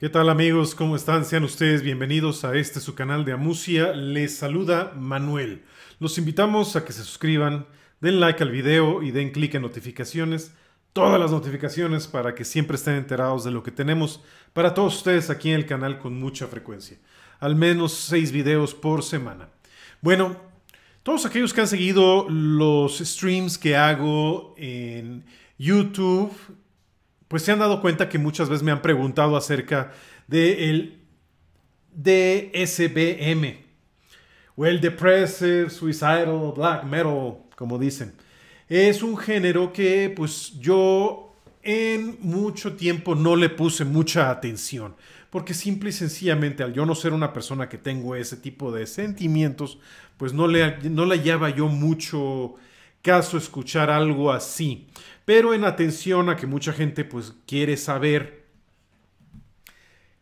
¿Qué tal amigos? ¿Cómo están? Sean ustedes bienvenidos a este su canal de Amusia. Les saluda Manuel. Los invitamos a que se suscriban, den like al video y den clic en notificaciones. Todas las notificaciones para que siempre estén enterados de lo que tenemos para todos ustedes aquí en el canal con mucha frecuencia. Al menos seis videos por semana. Bueno, todos aquellos que han seguido los streams que hago en YouTube, pues se han dado cuenta que muchas veces me han preguntado acerca del de DSBM o el Depressive Suicidal Black Metal, como dicen. Es un género que pues yo en mucho tiempo no le puse mucha atención, porque simple y sencillamente al yo no ser una persona que tengo ese tipo de sentimientos, pues no le, no hallaba yo mucho caso escuchar algo así. Pero en atención a que mucha gente pues quiere saber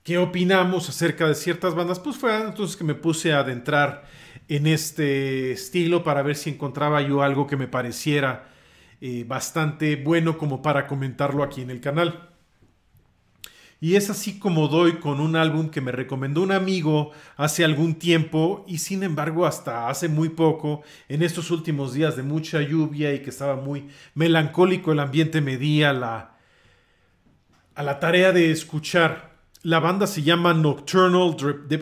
qué opinamos acerca de ciertas bandas, pues fue ah, entonces que me puse a adentrar en este estilo para ver si encontraba yo algo que me pareciera eh, bastante bueno como para comentarlo aquí en el canal. Y es así como doy con un álbum que me recomendó un amigo hace algún tiempo y sin embargo hasta hace muy poco, en estos últimos días de mucha lluvia y que estaba muy melancólico el ambiente, me di a la, a la tarea de escuchar. La banda se llama Nocturnal,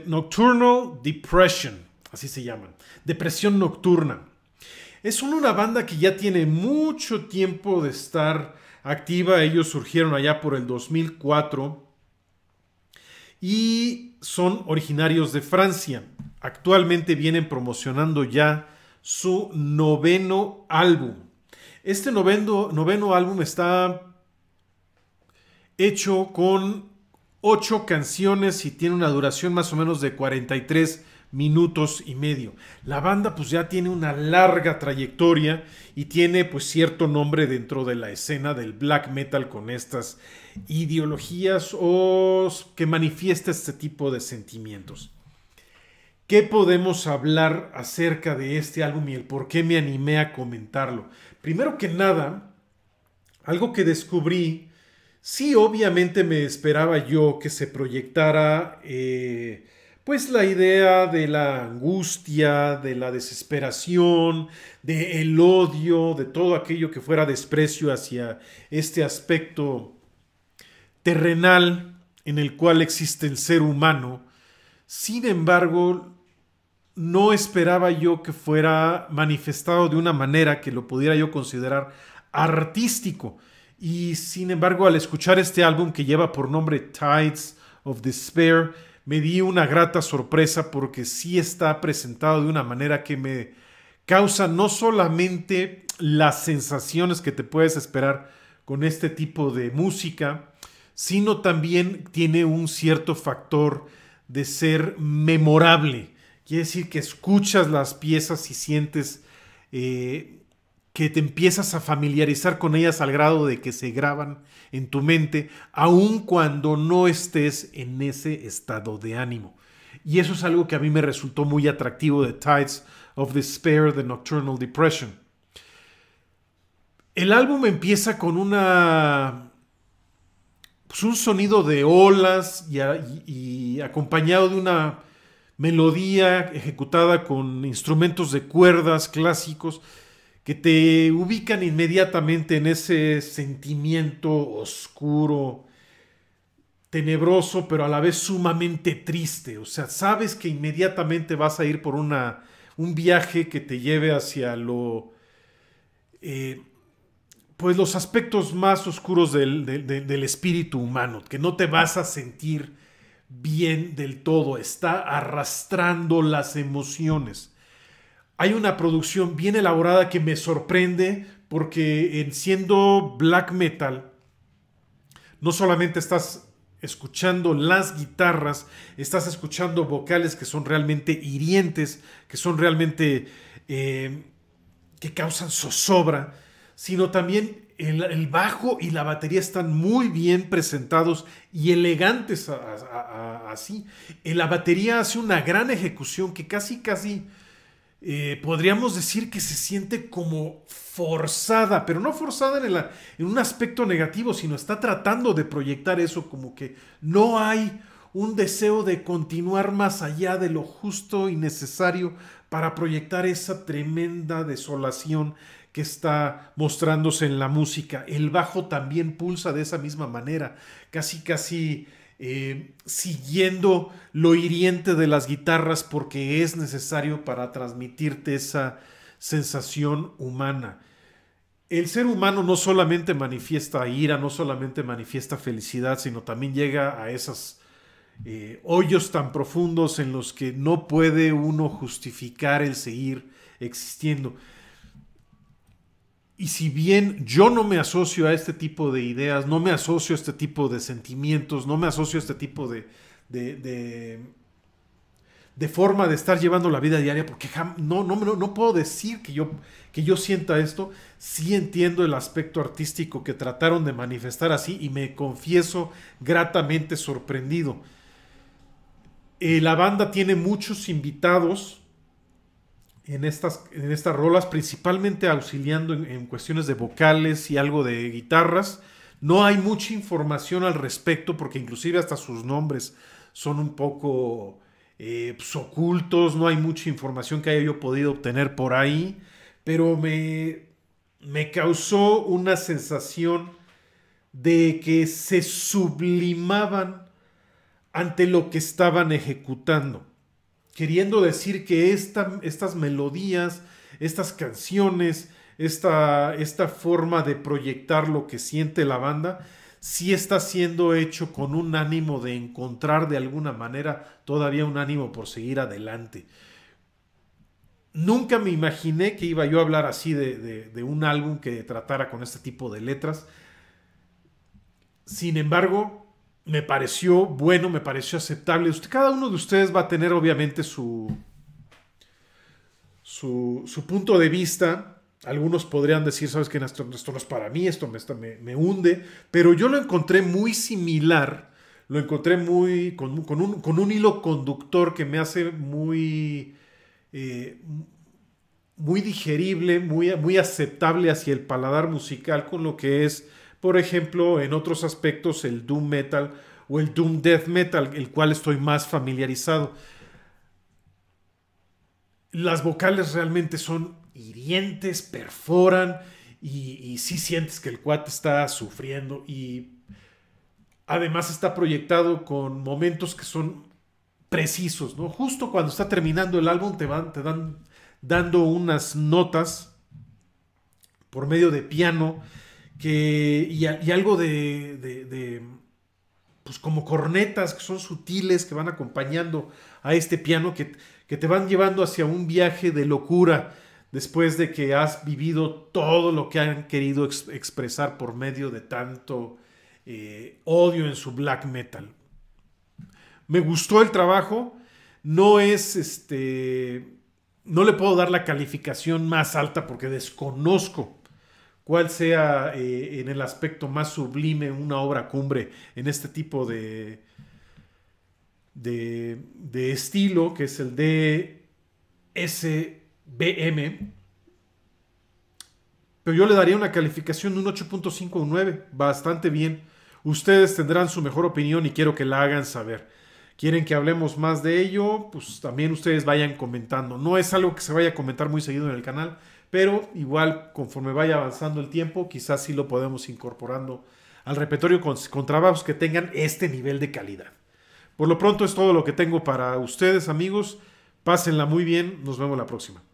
Nocturnal Depression, así se llaman, depresión nocturna. Es una banda que ya tiene mucho tiempo de estar activa. Ellos surgieron allá por el 2004 y son originarios de Francia. Actualmente vienen promocionando ya su noveno álbum. Este noveno, noveno álbum está hecho con ocho canciones y tiene una duración más o menos de 43 minutos y medio. La banda pues ya tiene una larga trayectoria y tiene pues cierto nombre dentro de la escena del black metal con estas ideologías o que manifiesta este tipo de sentimientos. ¿Qué podemos hablar acerca de este álbum y el por qué me animé a comentarlo? Primero que nada, algo que descubrí, sí obviamente me esperaba yo que se proyectara eh, pues la idea de la angustia, de la desesperación, del odio, de todo aquello que fuera desprecio hacia este aspecto terrenal en el cual existe el ser humano. Sin embargo, no esperaba yo que fuera manifestado de una manera que lo pudiera yo considerar artístico. Y sin embargo, al escuchar este álbum que lleva por nombre Tides of Despair, me di una grata sorpresa porque sí está presentado de una manera que me causa no solamente las sensaciones que te puedes esperar con este tipo de música, sino también tiene un cierto factor de ser memorable. Quiere decir que escuchas las piezas y sientes eh, que te empiezas a familiarizar con ellas al grado de que se graban en tu mente, aun cuando no estés en ese estado de ánimo. Y eso es algo que a mí me resultó muy atractivo de Tides of Despair, The Nocturnal Depression. El álbum empieza con una. Pues un sonido de olas y, y, acompañado de una melodía ejecutada con instrumentos de cuerdas clásicos que te ubican inmediatamente en ese sentimiento oscuro, tenebroso, pero a la vez sumamente triste. O sea, sabes que inmediatamente vas a ir por una, un viaje que te lleve hacia lo... Eh, pues los aspectos más oscuros del, espíritu humano, que no te vas a sentir bien del todo, está arrastrando las emociones hay una producción bien elaborada que me sorprende porque en siendo black metal, no solamente estás escuchando las guitarras, estás escuchando vocales que son realmente hirientes, que son realmente... Eh, que causan zozobra, sino también el, bajo y la batería están muy bien presentados y elegantes así. Eh, la batería hace una gran ejecución que casi, casi eh, podríamos decir que se siente como forzada, pero no forzada en, en, un aspecto negativo, sino está tratando de proyectar eso como que no hay un deseo de continuar más allá de lo justo y necesario para proyectar esa tremenda desolación que está mostrándose en la música. El bajo también pulsa de esa misma manera, casi casi eh, siguiendo lo hiriente de las guitarras porque es necesario para transmitirte esa sensación humana. El ser humano no solamente manifiesta ira, no solamente manifiesta felicidad, sino también llega a esos eh, hoyos tan profundos en los que no puede uno justificar el seguir existiendo. Y si bien yo no me asocio a este tipo de ideas, no me asocio a este tipo de sentimientos, no me asocio a este tipo de, de, forma de estar llevando la vida diaria, porque no, no, no, puedo decir que yo, que yo sienta esto, sí entiendo el aspecto artístico que trataron de manifestar así y me confieso gratamente sorprendido. Eh, la banda tiene muchos invitados en estas, en estas rolas, principalmente auxiliando en, cuestiones de vocales y algo de guitarras. No hay mucha información al respecto porque inclusive hasta sus nombres son un poco eh, pues, ocultos, no hay mucha información que haya yo podido obtener por ahí, pero me, me causó una sensación de que se sublimaban ante lo que estaban ejecutando queriendo decir que estas melodías, estas canciones, esta, esta forma de proyectar lo que siente la banda, sí está siendo hecho con un ánimo de encontrar de alguna manera todavía un ánimo por seguir adelante. Nunca me imaginé que iba yo a hablar así de un álbum que tratara con este tipo de letras. Sin embargo, me pareció bueno, me pareció aceptable. Usted, cada uno de ustedes va a tener obviamente su, su, su punto de vista. Algunos podrían decir, sabes que esto, no es para mí, esto me, me, hunde, pero yo lo encontré muy similar, lo encontré muy con, un, hilo conductor que me hace muy, eh, muy digerible, muy, muy aceptable hacia el paladar musical con lo que es por ejemplo, en otros aspectos el doom metal o el doom death metal, el cual estoy más familiarizado. Las vocales realmente son hirientes, perforan y, si sí sientes que el cuate está sufriendo y además está proyectado con momentos que son precisos, ¿no? Justo cuando está terminando el álbum te van te dan dando unas notas por medio de piano que, y, algo de, pues como cornetas que son sutiles, que van acompañando a este piano, que, te van llevando hacia un viaje de locura después de que has vivido todo lo que han querido expresar por medio de tanto eh, odio en su black metal. Me gustó el trabajo, no es este, no le puedo dar la calificación más alta porque desconozco cuál sea eh, en el aspecto más sublime una obra cumbre en este tipo de, de, estilo, que es el de SBM. Pero yo le daría una calificación de un 8.59, bastante bien. Ustedes tendrán su mejor opinión y quiero que la hagan saber quieren que hablemos más de ello, pues también ustedes vayan comentando. No es algo que se vaya a comentar muy seguido en el canal, pero igual conforme vaya avanzando el tiempo, quizás sí lo podemos incorporando al repertorio con, trabajos que tengan este nivel de calidad. Por lo pronto es todo lo que tengo para ustedes amigos. Pásenla muy bien. Nos vemos la próxima.